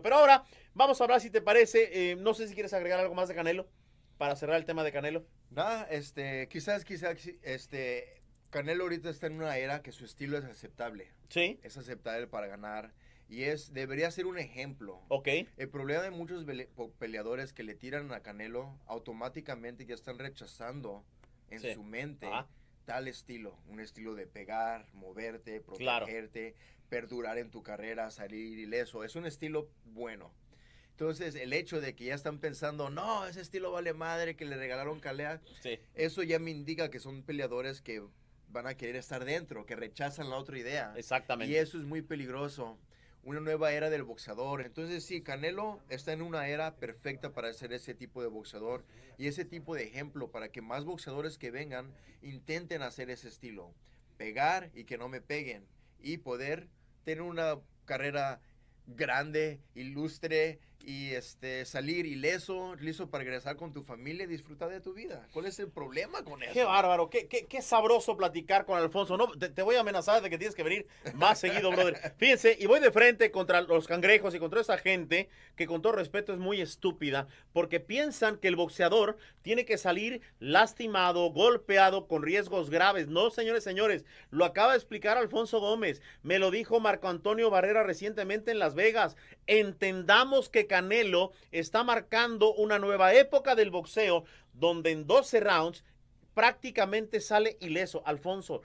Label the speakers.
Speaker 1: Pero ahora vamos a hablar, si te parece, eh, no sé si quieres agregar algo más de Canelo para cerrar el tema de Canelo. Nada, este, quizás, quizás, este, Canelo ahorita está en una era que su estilo es aceptable. Sí. Es aceptable para ganar. Y es, debería ser un ejemplo. Ok. El problema de muchos peleadores que le tiran a Canelo, automáticamente ya están rechazando en su mente tal estilo, un estilo de pegar, moverte, protegerte, perdurar en tu carrera, salir ileso. Es un estilo bueno. Entonces, el hecho de que ya están pensando, no, ese estilo vale madre, que le regalaron Calea, eso ya me indica que son peleadores que van a querer estar dentro, que rechazan la otra idea. Exactamente. Y eso es muy peligroso una nueva era del boxeador. Entonces sí, Canelo está en una era perfecta para ser ese tipo de boxeador y ese tipo de ejemplo para que más boxeadores que vengan intenten hacer ese estilo. Pegar y que no me peguen y poder tener una carrera grande, ilustre y este salir ileso, listo para regresar con tu familia y disfrutar de tu vida. ¿Cuál es el problema con eso? Qué
Speaker 2: bárbaro, qué, qué, sabroso platicar con Alfonso. No, te, voy a amenazar de que tienes que venir más seguido, brother. Fíjense, y voy de frente contra los cangrejos y contra esa gente que con todo respeto es muy estúpida, porque piensan que el boxeador tiene que salir lastimado, golpeado, con riesgos graves. No, señores, señores, lo acaba de explicar Alfonso Gómez, me lo dijo Marco Antonio Barrera recientemente en Las Vegas. Entendamos que Canelo está marcando una nueva época del boxeo donde en 12 rounds prácticamente sale ileso. Alfonso,